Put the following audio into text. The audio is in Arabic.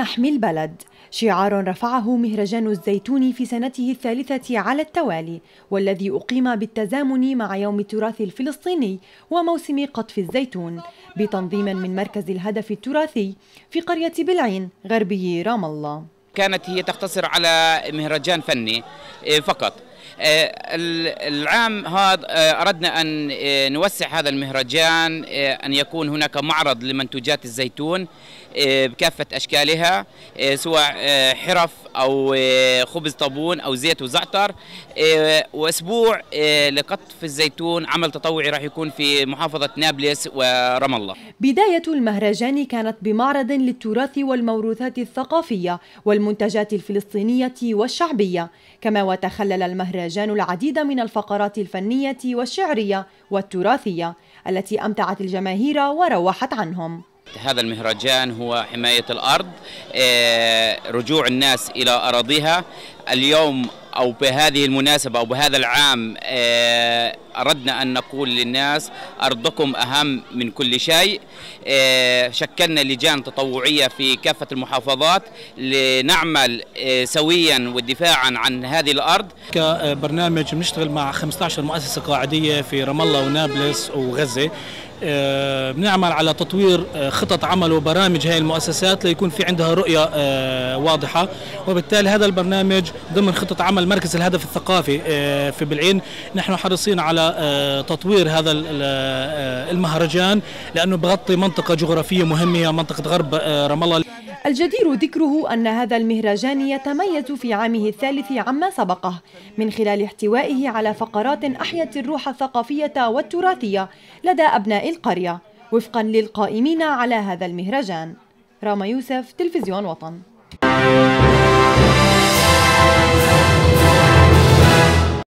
نحمي البلد شعار رفعه مهرجان الزيتون في سنته الثالثة على التوالي والذي أقيم بالتزامن مع يوم التراث الفلسطيني وموسم قطف الزيتون بتنظيم من مركز الهدف التراثي في قرية بلعين غربي رام الله كانت هي تقتصر على مهرجان فني إيه، فقط إيه، العام هذا إيه، أردنا أن نوسع هذا المهرجان أن يكون هناك معرض لمنتوجات الزيتون بكافة أشكالها سواء حرف او آه، خبز طابون او زيت وزعتر آه، واسبوع آه، لقطف الزيتون عمل تطوعي راح يكون في محافظه نابلس ورام الله. بدايه المهرجان كانت بمعرض للتراث والموروثات الثقافيه والمنتجات الفلسطينيه والشعبيه، كما وتخلل المهرجان العديد من الفقرات الفنيه والشعريه والتراثيه التي امتعت الجماهير وروحت عنهم. هذا المهرجان هو حماية الأرض آه، رجوع الناس إلى أراضيها اليوم أو بهذه المناسبة أو بهذا العام آه، أردنا أن نقول للناس أرضكم أهم من كل شيء آه، شكلنا لجان تطوعية في كافة المحافظات لنعمل آه، سويا ودفاعا عن هذه الأرض كبرنامج بنشتغل مع 15 مؤسسة قاعدية في رام الله ونابلس وغزة آه، بنعمل على تطوير خطط عمل وبرامج هاي المؤسسات ليكون في عندها رؤية واضحة وبالتالي هذا البرنامج ضمن خطط عمل مركز الهدف الثقافي في بالعين نحن حريصين على آه، تطوير هذا آه، المهرجان لأنه بغطي منطقة جغرافية مهمة هي منطقة غرب آه، رام الله الجدير ذكره أن هذا المهرجان يتميز في عامه الثالث عما سبقه من خلال احتوائه على فقرات أحيت الروح الثقافية والتراثية لدى أبناء القرية وفقا للقائمين على هذا المهرجان راما يوسف تلفزيون وطن